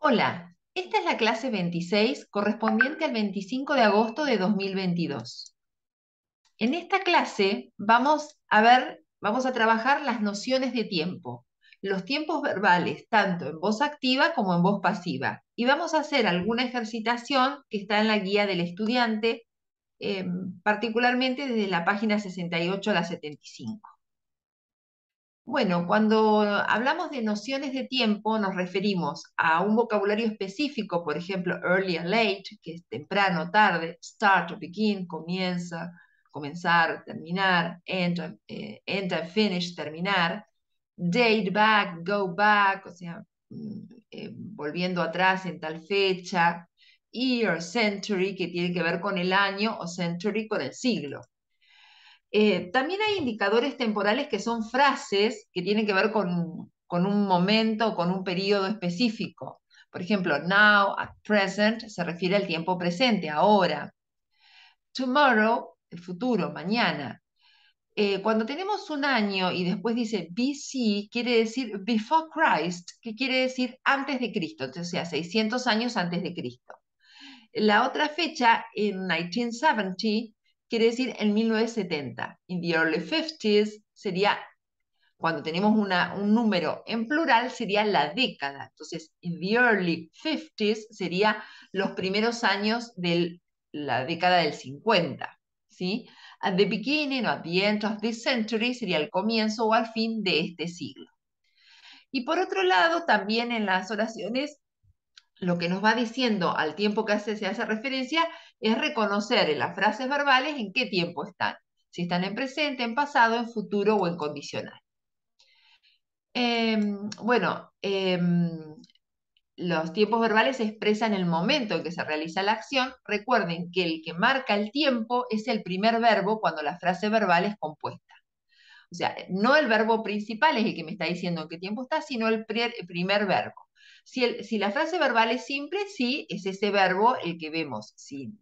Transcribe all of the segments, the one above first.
Hola, esta es la clase 26 correspondiente al 25 de agosto de 2022. En esta clase vamos a ver, vamos a trabajar las nociones de tiempo, los tiempos verbales, tanto en voz activa como en voz pasiva. Y vamos a hacer alguna ejercitación que está en la guía del estudiante, em, particularmente desde la página 68 a la 75. Bueno, cuando hablamos de nociones de tiempo, nos referimos a un vocabulario específico, por ejemplo, early and late, que es temprano, tarde, start or begin, comienza, comenzar, terminar, eh, end, and finish, terminar, date back, go back, o sea, mm, eh, volviendo atrás en tal fecha, year, century, que tiene que ver con el año, o century con el siglo. Eh, también hay indicadores temporales que son frases que tienen que ver con, un momento, o con un periodo específico. Por ejemplo, now, at present, se refiere al tiempo presente, ahora. Tomorrow, el futuro, mañana. Eh, cuando tenemos un año y después dice BC, quiere decir before Christ, que quiere decir antes de Cristo, entonces, o sea, 600 años antes de Cristo. La otra fecha, en 1970, quiere decir en 1970. In the early 50s sería, cuando tenemos un número en plural, sería la década. Entonces, in the early 50s sería los primeros años de la década del 50. ¿sí? At the beginning or at the end of this century sería el comienzo o al fin de este siglo. Y por otro lado, también en las oraciones, lo que nos va diciendo al tiempo que hace, se hace referencia es reconocer en las frases verbales en qué tiempo están, si están en presente, en pasado, en futuro o en condicional. Em, bueno, em, los tiempos verbales expresan el momento en que se realiza la acción. Recuerden que el que marca el tiempo es el primer verbo cuando la frase verbal es compuesta. O sea, no el verbo principal es el que me está diciendo en qué tiempo está, sino el primer verbo. Si, la frase verbal es simple, sí, es ese verbo el que vemos. Si,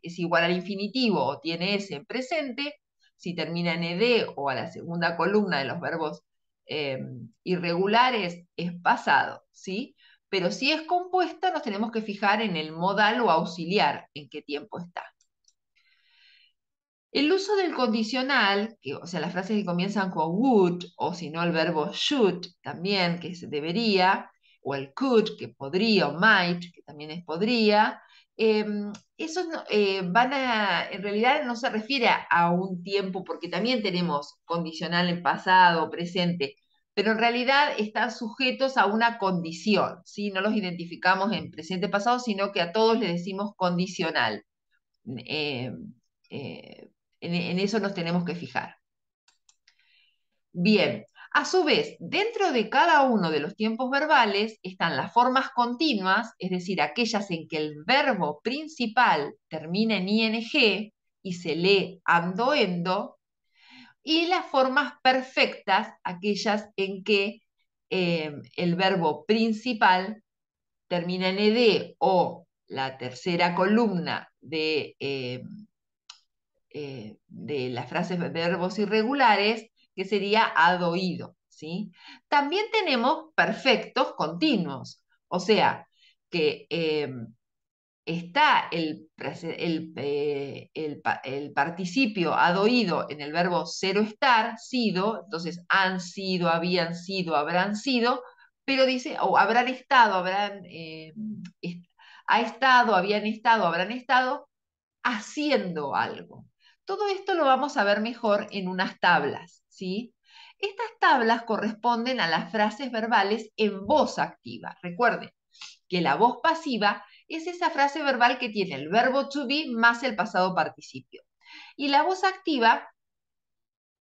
es igual al infinitivo o tiene ese en presente, si termina en ed o a la segunda columna de los verbos eh, irregulares, es pasado, ¿sí? Pero si es compuesta, nos tenemos que fijar en el modal o auxiliar, en qué tiempo está. El uso del condicional, o sea, las frases que comienzan con would, o si no el verbo should también, que es debería, o el could, que podría, o might, que también es podría, em, eh, van en realidad no se refiere a un tiempo, porque también tenemos condicional en pasado, presente, pero en realidad están sujetos a una condición, No los identificamos en presente, pasado, sino que a todos le decimos condicional. Em, eh, en, en eso nos tenemos que fijar. Bien, a su vez, dentro de cada uno de los tiempos verbales están las formas continuas, es decir, aquellas en que el verbo principal termina en ing y se lee andoendo, y las formas perfectas, aquellas en que em, el verbo principal termina en ed o la tercera columna de, em, eh, de las frases de verbos irregulares que sería adoído, ¿sí? También tenemos perfectos continuos, o sea, que eh, está el, el, eh, el, participio adoído en el verbo ser estar, sido, entonces han sido, habían sido, habrán sido, pero dice, o habrán estado, habrán, eh, ha estado, habían estado, habrán estado haciendo algo. Todo esto lo vamos a ver mejor en unas tablas, ¿sí? Estas tablas corresponden a las frases verbales en voz activa. Recuerden que la voz pasiva es esa frase verbal que tiene el verbo to be más el pasado participio. Y la voz activa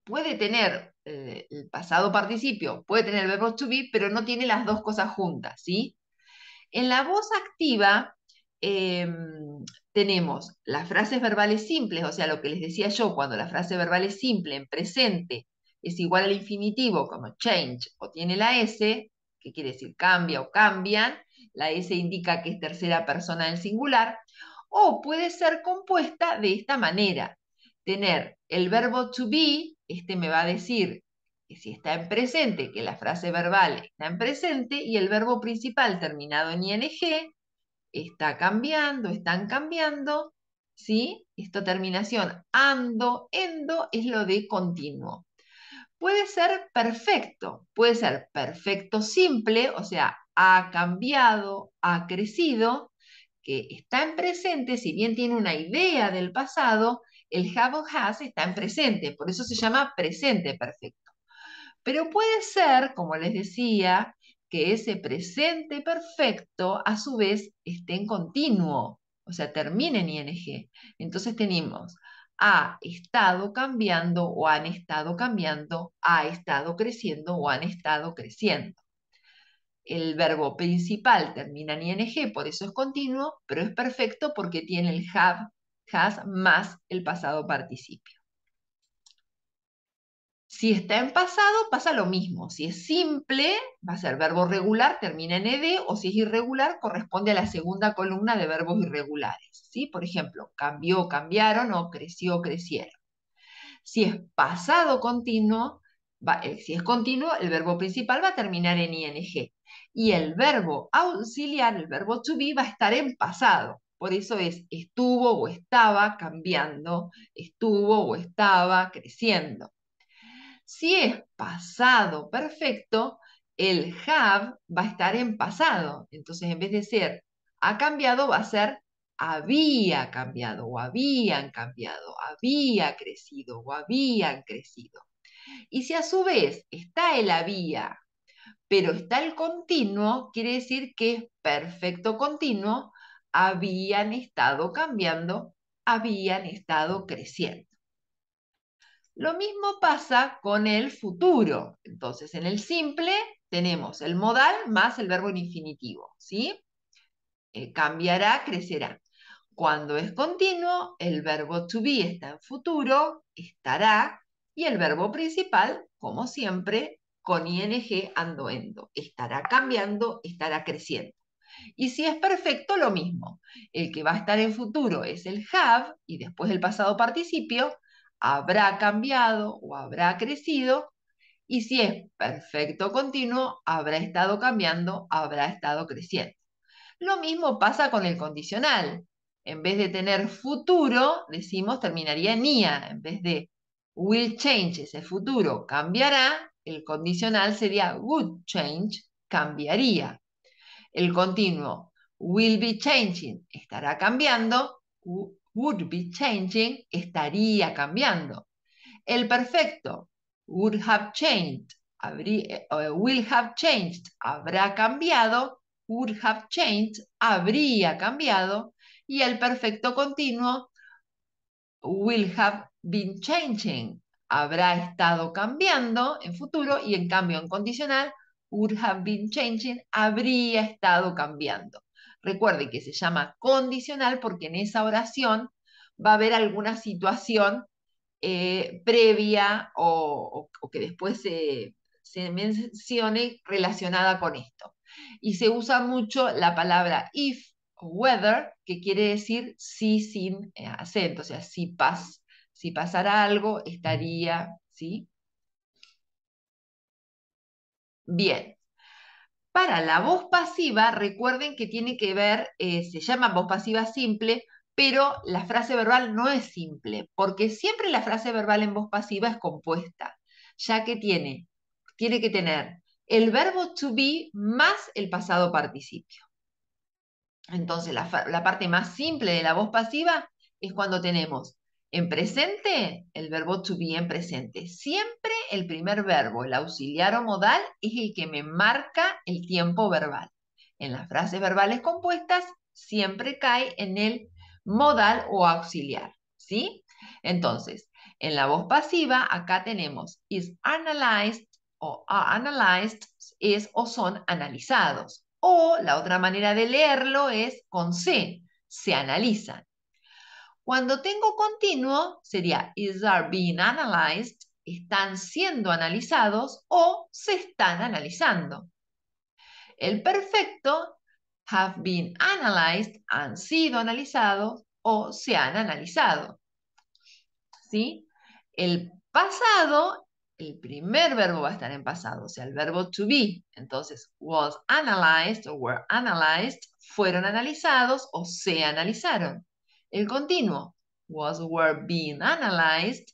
puede tener eh, el pasado participio, puede tener el verbo to be, pero no tiene las dos cosas juntas, ¿sí? En la voz activa Em, tenemos las frases verbales simples, o sea, lo que les decía yo, cuando la frase verbal es simple en presente es igual al infinitivo como change o tiene la S, que quiere decir cambia o cambian, la S indica que es tercera persona del singular, o puede ser compuesta de esta manera. Tener el verbo to be, este me va a decir que si está en presente, que la frase verbal está en presente, y el verbo principal terminado en ing, está cambiando, están cambiando, ¿sí? Esta terminación ando, endo es lo de continuo. Puede ser perfecto, puede ser perfecto simple, o sea, ha cambiado, ha crecido, que está en presente, si bien tiene una idea del pasado, el have o has está en presente, por eso se llama presente perfecto. Pero puede ser, como les decía, que ese presente perfecto a su vez esté en continuo, o sea, termine en ING. Entonces tenemos ha estado cambiando o han estado cambiando, ha estado creciendo o han estado creciendo. El verbo principal termina en ing, por eso es continuo, pero es perfecto porque tiene el have, has más el pasado participio. Si está en pasado, pasa lo mismo. Si es simple, va a ser verbo regular, termina en ed, o si es irregular, corresponde a la segunda columna de verbos irregulares. ¿sí? Por ejemplo, cambió, cambiaron, o creció, crecieron. Si es pasado continuo, eh, si es continuo, el verbo principal va a terminar en ing. Y el verbo auxiliar, el verbo to be, va a estar en pasado. Por eso es estuvo o estaba cambiando, estuvo o estaba creciendo. Si es pasado perfecto, el have va a estar en pasado. Entonces, en vez de ser ha cambiado, va a ser había cambiado o habían cambiado, había crecido o habían crecido. Y si a su vez está el había, pero está el continuo, quiere decir que es perfecto continuo, habían estado cambiando, habían estado creciendo. Lo mismo pasa con el futuro. Entonces, en el simple tenemos el modal más el verbo en infinitivo, ¿sí? Eh, cambiará, crecerá. Cuando es continuo, el verbo to be está en futuro, estará, y el verbo principal, como siempre, con ing andoendo. Estará cambiando, estará creciendo. Y si es perfecto, lo mismo. El que va a estar en futuro es el have y después el pasado participio, habrá cambiado o habrá crecido, y si es perfecto continuo, habrá estado cambiando, habrá estado creciendo. Lo mismo pasa con el condicional. En vez de tener futuro, decimos terminaría en IA. En vez de will change, ese futuro cambiará, el condicional sería would change, cambiaría. El continuo will be changing, estará cambiando, would be changing estaría cambiando. El perfecto would have changed, eh, eh, will have changed, habrá cambiado, would have changed, habría cambiado, y el perfecto continuo will have been changing, habrá estado cambiando en futuro, y en cambio en condicional, would have been changing, habría estado cambiando. Recuerde que se llama condicional porque en esa oración va a haber alguna situación eh, previa o, que después se, mencione relacionada con esto. Y se usa mucho la palabra if whether, que quiere decir si sin eh, acento, o sea, si, pas, si pasara algo, estaría, ¿sí? Bien. Para la voz pasiva, recuerden que tiene que ver, eh, se llama voz pasiva simple, pero la frase verbal no es simple, porque siempre la frase verbal en voz pasiva es compuesta, ya que tiene, tiene que tener el verbo to be más el pasado participio. Entonces, la parte más simple de la voz pasiva es cuando tenemos en presente, el verbo to be en presente. Siempre el primer verbo, el auxiliar o modal, es el que me marca el tiempo verbal. En las frases verbales compuestas, siempre cae en el modal o auxiliar, ¿sí? Entonces, en la voz pasiva, acá tenemos is analyzed o are analyzed, es o son analizados. O la otra manera de leerlo es con se, se analizan. Cuando tengo continuo, sería is are being analyzed, están siendo analizados o se están analizando. El perfecto have been analyzed, han sido analizados o se han analizado. El pasado, el primer verbo va a estar en pasado, o sea, el verbo to be. Entonces, was analyzed o were analyzed, fueron analizados o se analizaron. El continuo was were being analyzed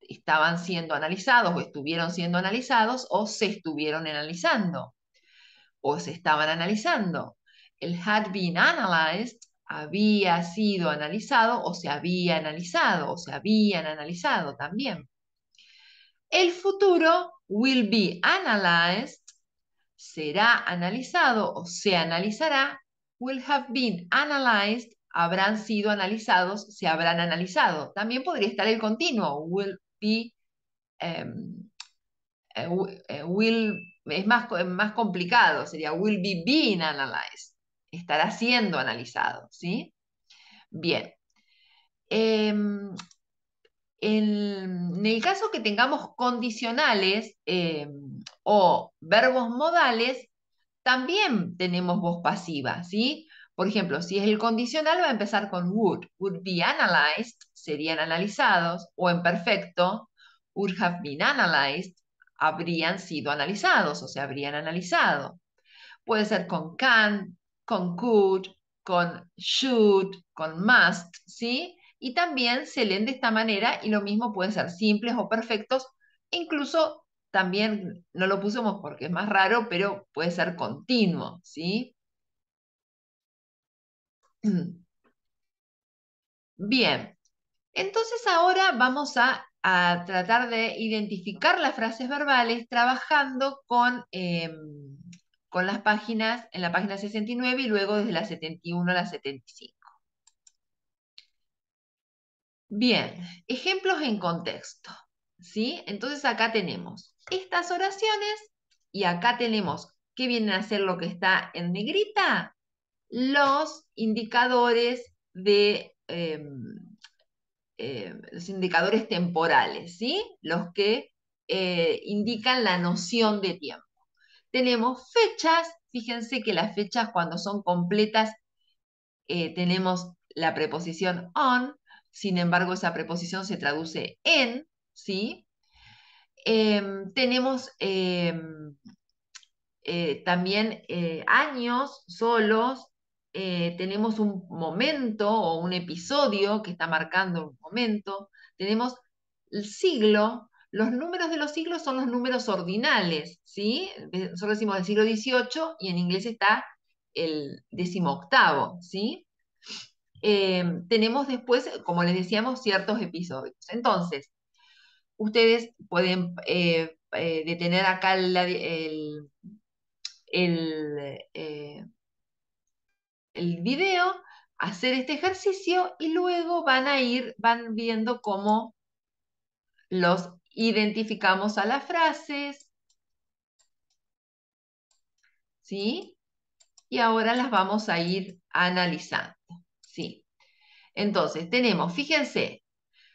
estaban siendo analizados o estuvieron siendo analizados o se estuvieron analizando o se estaban analizando. El had been analyzed había sido analizado o se había analizado o se habían analizado también. El futuro will be analyzed será analizado o se analizará will have been analyzed habrán sido analizados, se habrán analizado. También podría estar el continuo, will be, em, eh, eh, es más, complicado, sería will be being analyzed, estará siendo analizado, ¿sí? Bien. Em, en, el caso que tengamos condicionales em, o verbos modales, también tenemos voz pasiva, ¿sí? Por ejemplo, si es el condicional, va a empezar con would. Would be analyzed, serían analizados, o en perfecto, would have been analyzed, habrían sido analizados o se habrían analizado. Puede ser con can, con could, con should, con must, ¿sí? Y también se leen de esta manera y lo mismo puede ser simples o perfectos, incluso también no lo pusimos porque es más raro, pero puede ser continuo, ¿sí? Bien, entonces ahora vamos a, tratar de identificar las frases verbales trabajando con, em, con las páginas, en la página 69 y luego desde la 71 a la 75. Bien, ejemplos en contexto. ¿sí? Entonces acá tenemos estas oraciones y acá tenemos qué viene a ser lo que está en negrita los indicadores de em, em, los indicadores temporales, ¿sí? Los que eh, indican la noción de tiempo. Tenemos fechas, fíjense que las fechas cuando son completas eh, tenemos la preposición on, sin embargo esa preposición se traduce en, ¿sí? Em, tenemos eh, también años solos, eh, tenemos un momento o un episodio que está marcando un momento, tenemos el siglo, los números de los siglos son los números ordinales, ¿sí? Nosotros decimos el siglo XVIII y en inglés está el decimoctavo, ¿sí? Eh, tenemos después, como les decíamos, ciertos episodios. Entonces, ustedes pueden eh, detener acá el el video, hacer este ejercicio y luego van a ir, van viendo cómo los identificamos a las frases. ¿Sí? Y ahora las vamos a ir analizando. ¿Sí? Entonces, tenemos, fíjense,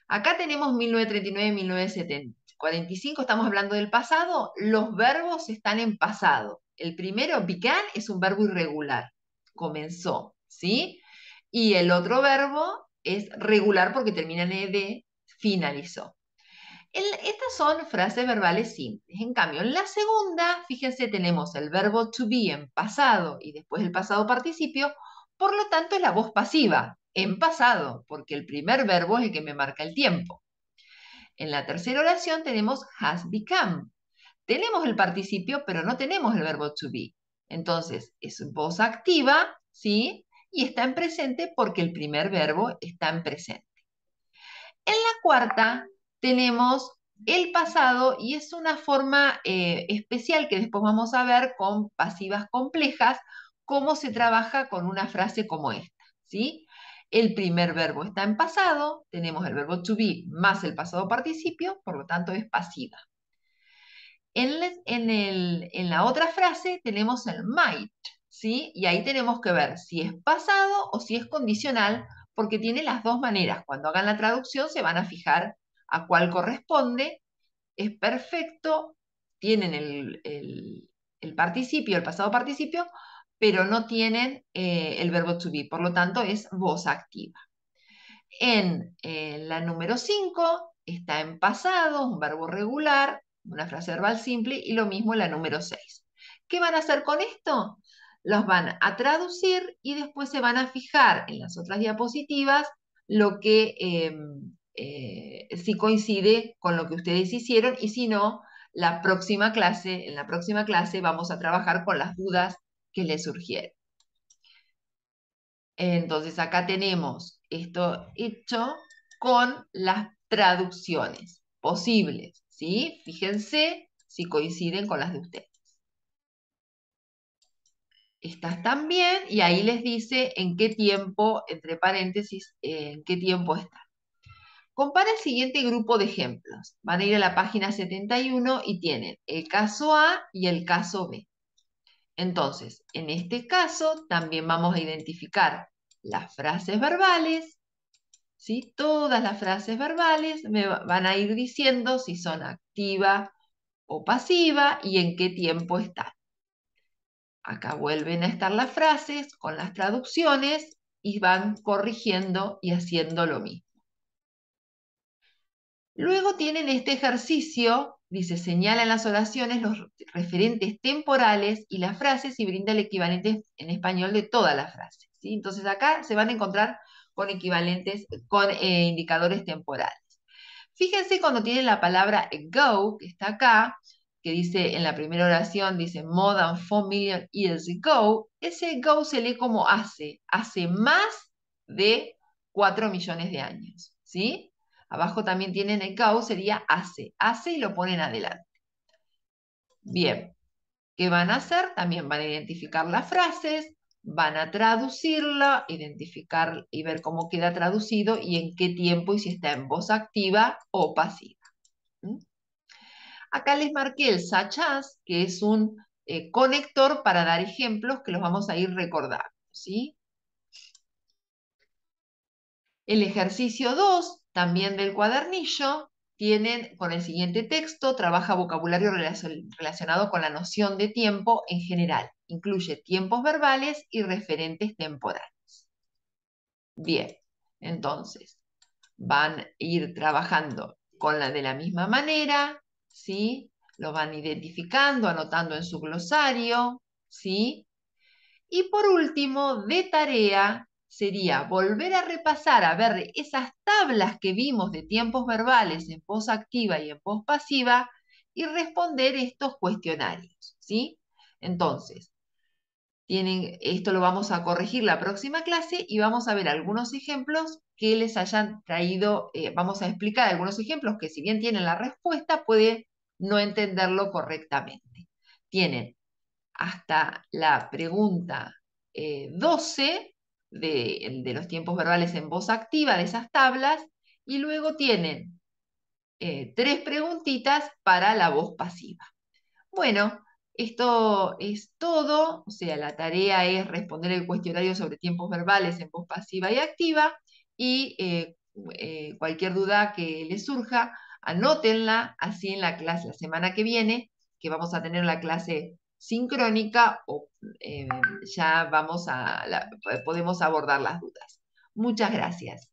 acá tenemos 1939, 1945, estamos hablando del pasado, los verbos están en pasado. El primero, began, es un verbo irregular comenzó, ¿sí? Y el otro verbo es regular porque termina en ed, finalizó. estas son frases verbales simples. En cambio, en la segunda, fíjense, tenemos el verbo to be en pasado y después el pasado participio, por lo tanto es la voz pasiva, en pasado, porque el primer verbo es el que me marca el tiempo. En la tercera oración tenemos has become. Tenemos el participio, pero no tenemos el verbo to be. Entonces, es voz activa, ¿sí? Y está en presente porque el primer verbo está en presente. En la cuarta tenemos el pasado y es una forma eh, especial que después vamos a ver con pasivas complejas, cómo se trabaja con una frase como esta, ¿sí? El primer verbo está en pasado, tenemos el verbo to be más el pasado participio, por lo tanto es pasiva. En, la otra frase tenemos el might, ¿sí? Y ahí tenemos que ver si es pasado o si es condicional, porque tiene las dos maneras. Cuando hagan la traducción se van a fijar a cuál corresponde. Es perfecto, tienen el, el, participio, el pasado participio, pero no tienen eh, el verbo to be, por lo tanto es voz activa. En eh, la número 5 está en pasado, un verbo regular, una frase verbal simple, y lo mismo la número 6. ¿Qué van a hacer con esto? Los van a traducir y después se van a fijar en las otras diapositivas lo que em, eh, si coincide con lo que ustedes hicieron y si no, la próxima clase, en la próxima clase vamos a trabajar con las dudas que les surgieron. Entonces acá tenemos esto hecho con las traducciones posibles. ¿sí? Fíjense si coinciden con las de ustedes. Estas también, y ahí les dice en qué tiempo, entre paréntesis, eh, en qué tiempo están. Compara el siguiente grupo de ejemplos. Van a ir a la página 71 y tienen el caso A y el caso B. Entonces, en este caso también vamos a identificar las frases verbales Todas las frases verbales me van a ir diciendo si son activa o pasiva y en qué tiempo están. Acá vuelven a estar las frases con las traducciones y van corrigiendo y haciendo lo mismo. Luego tienen este ejercicio, dice, señala en las oraciones los referentes temporales y las frases y brinda el equivalente en español de todas las frases. Entonces acá se van a encontrar con equivalentes, con eh, indicadores temporales. Fíjense cuando tiene la palabra go, que está acá, que dice en la primera oración, dice more than million years ago, ese go se lee como hace, hace más de 4 millones de años, ¿sí? Abajo también tienen el go, sería hace, hace y lo ponen adelante. Bien, ¿qué van a hacer? También van a identificar las frases, van a traducirla, identificar y ver cómo queda traducido y en qué tiempo y si está en voz activa o pasiva. Acá les marqué el sachas, que es un eh, conector para dar ejemplos que los vamos a ir recordando. ¿sí? El ejercicio 2, también del cuadernillo, tienen con el siguiente texto, trabaja vocabulario relacionado con la noción de tiempo en general. Incluye tiempos verbales y referentes temporales. Bien, entonces van a ir trabajando con la, de la misma manera, ¿sí? Lo van identificando, anotando en su glosario, ¿sí? Y por último, de tarea, sería volver a repasar, a ver esas tablas que vimos de tiempos verbales en voz activa y en voz pasiva y responder estos cuestionarios, ¿sí? Entonces, tienen, esto lo vamos a corregir la próxima clase y vamos a ver algunos ejemplos que les hayan traído, eh, vamos a explicar algunos ejemplos que si bien tienen la respuesta, puede no entenderlo correctamente. Tienen hasta la pregunta 12 eh, de, los tiempos verbales en voz activa de esas tablas y luego tienen eh, tres preguntitas para la voz pasiva. Bueno, esto es todo, o sea, la tarea es responder el cuestionario sobre tiempos verbales en voz pasiva y activa y eh, eh, cualquier duda que les surja, anótenla así en la clase la semana que viene, que vamos a tener la clase sincrónica o em, ya vamos a podemos abordar las dudas. Muchas gracias.